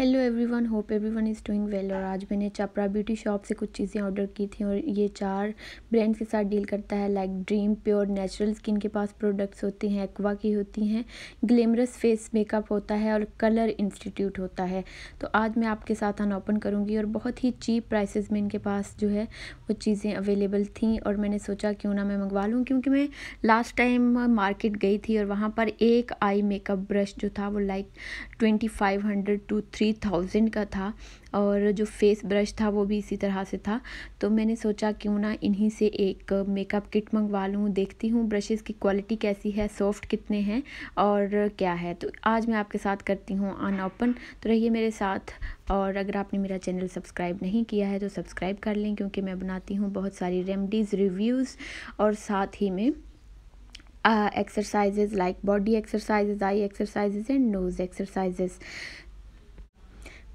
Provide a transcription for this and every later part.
hello everyone hope everyone is doing well और आज मैंने चापरा ब्यूटी शॉप से कुछ चीज़ें ऑर्डर की थी और ये चार ब्रांड्स के साथ डील करता है like dream pure natural skin के पास प्रोडक्ट्स होती हैं एक्वा की होती हैं ग्लैमरस फेस मेकअप होता है और कलर इंस्टीट्यूट होता है तो आज मैं आपके साथ अन ओपन करूँगी और बहुत ही चीप प्राइस में इनके पास जो है वो चीज़ें अवेलेबल थी और मैंने सोचा क्यों ना मैं मंगवा लूँ क्योंकि मैं लास्ट टाइम मार्केट गई थी और वहाँ पर एक आई मेकअप ब्रश जो था वो like twenty five hundred to three three thousand का था और जो फेस ब्रश था वो भी इसी तरह से था तो मैंने सोचा क्यों ना इन्हीं से एक मेकअप किट मंगवा लूँ देखती हूँ ब्रशेज़ की क्वालिटी कैसी है सॉफ्ट कितने हैं और क्या है तो आज मैं आपके साथ करती हूँ अन ओपन तो रहिए मेरे साथ और अगर आपने मेरा चैनल सब्सक्राइब नहीं किया है तो सब्सक्राइब कर लें क्योंकि मैं बनाती हूँ बहुत सारी रेमडीज़ रिव्यूज़ और साथ ही में exercises like body exercises eye exercises and nose exercises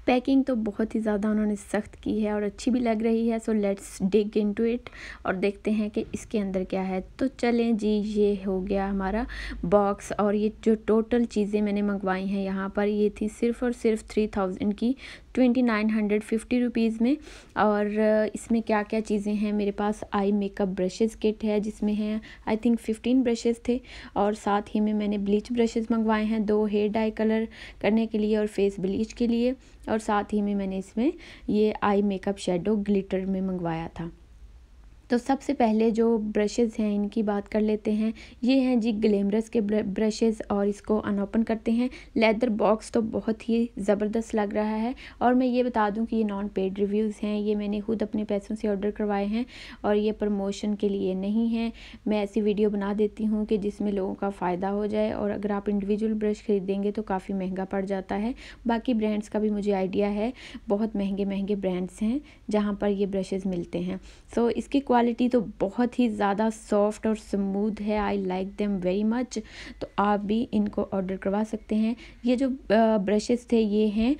packing तो बहुत ही ज़्यादा उन्होंने सख्त की है और अच्छी भी लग रही है so let's dig into it और देखते हैं कि इसके अंदर क्या है तो चलें जी ये हो गया हमारा बॉक्स और ये जो टोटल चीज़ें मैंने मंगवाई हैं यहाँ पर ये थी सिर्फ़ और सिर्फ थ्री थाउजेंड की twenty nine hundred fifty rupees में और इसमें क्या क्या चीज़ें हैं मेरे पास आई मेकअप ब्रशेस किट है जिसमें हैं आई थिंक फिफ्टीन ब्रशेस थे और साथ ही में मैंने ब्लीच ब्रशेस मंगवाए हैं दो हेयर डाई कलर करने के लिए और फेस ब्लीच के लिए और और साथ ही में मैंने इसमें ये आई मेकअप शेडो ग्लिटर में मंगवाया था तो सबसे पहले जो ब्रशेज़ हैं इनकी बात कर लेते हैं ये हैं जी ग्लैमरस के ब्रशेज़ और इसको अनओपन करते हैं लेदर बॉक्स तो बहुत ही ज़बरदस्त लग रहा है और मैं ये बता दूं कि ये नॉन पेड रिव्यूज़ हैं ये मैंने खुद अपने पैसों से ऑर्डर करवाए हैं और ये प्रमोशन के लिए नहीं है मैं ऐसी वीडियो बना देती हूँ कि जिसमें लोगों का फ़ायदा हो जाए और अगर आप इंडिविजुअल ब्रश खरीदेंगे तो काफ़ी महंगा पड़ जाता है बाकी ब्रांड्स का भी मुझे आइडिया है बहुत महंगे महंगे ब्रांड्स हैं जहाँ पर ये ब्रशेज़ मिलते हैं सो इसकी क्वालिटी तो बहुत ही ज़्यादा सॉफ्ट और स्मूथ है I like them very much तो आप भी इनको ऑर्डर करवा सकते हैं ये जो ब्रशेस थे ये हैं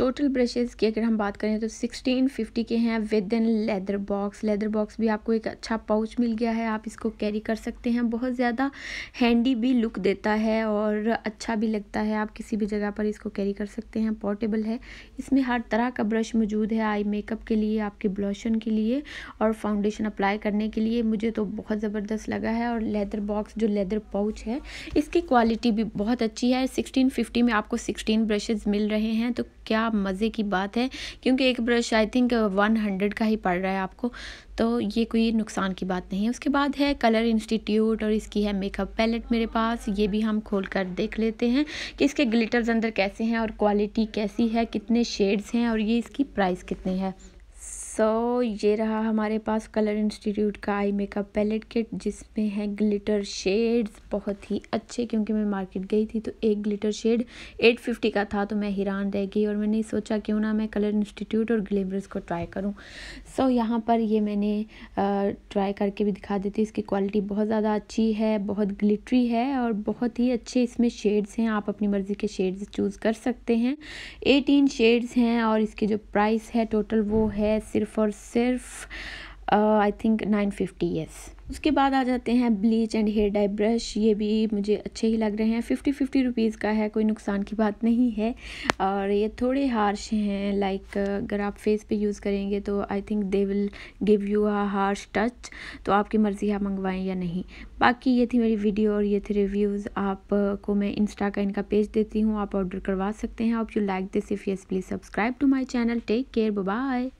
टोटल ब्रशेज़ की अगर हम बात करें तो सिक्सटीन फिफ्टी के हैं with in leather box leather box भी आपको एक अच्छा पाउच मिल गया है आप इसको कैरी कर सकते हैं बहुत ज़्यादा हैंडी भी लुक देता है और अच्छा भी लगता है आप किसी भी जगह पर इसको कैरी कर सकते हैं पोर्टेबल है इसमें हर तरह का ब्रश मौजूद है आई मेकअप के लिए आपके ब्लॉशन के लिए और फाउंडेशन अप्लाई करने के लिए मुझे तो बहुत ज़बरदस्त लगा है और लेदर बॉक्स जो लेदर पाउच है इसकी क्वालिटी भी बहुत अच्छी है सिक्सटीन फिफ्टी में आपको सिक्सटीन ब्रशेज़ मिल रहे हैं तो क्या मज़े की बात है क्योंकि एक brush I think one hundred का ही पड़ रहा है आपको तो ये कोई नुकसान की बात नहीं है उसके बाद है कलर इंस्टीट्यूट और इसकी है मेकअप पैलेट मेरे पास ये भी हम खोल कर देख लेते हैं कि इसके ग्लिटर्स अंदर कैसे हैं और क्वालिटी कैसी है कितने शेड्स हैं और ये इसकी प्राइस कितनी है सो so, ये रहा हमारे पास कलर इंस्टीट्यूट का आई मेकअप पैलेट किट जिसमें है ग्लिटर शेड्स बहुत ही अच्छे क्योंकि मैं मार्केट गई थी तो एक ग्लिटर शेड 850 का था तो मैं हैरान रह गई और मैंने सोचा क्यों ना मैं कलर इंस्टीट्यूट और ग्लेमरस को ट्राई करूं सो so, यहाँ पर ये मैंने ट्राई करके भी दिखा देती इसकी क्वालिटी बहुत ज़्यादा अच्छी है बहुत ग्लिटरी है और बहुत ही अच्छे इसमें शेड्स हैं आप अपनी मर्ज़ी के शेड्स चूज़ कर सकते हैं एटीन शेड्स हैं और इसकी जो प्राइस है टोटल वो है है सिर्फ और सिर्फ I think nine fifty yes उसके बाद आ जाते हैं bleach and hair dye brush ये भी मुझे अच्छे ही लग रहे हैं फिफ्टी फिफ्टी रुपीज़ का है कोई नुकसान की बात नहीं है और ये थोड़े हार्श हैं लाइक अगर आप फेस पे यूज़ करेंगे तो I think they will give you a harsh touch तो आपकी मर्ज़ी आप मंगवाएं या नहीं बाकी ये थी मेरी वीडियो और ये थे रिव्यूज़ आपको uh, मैं इंस्टा का इनका पेज देती हूँ आप ऑर्डर करवा सकते हैं आप you like this if yes please subscribe to my channel take care bye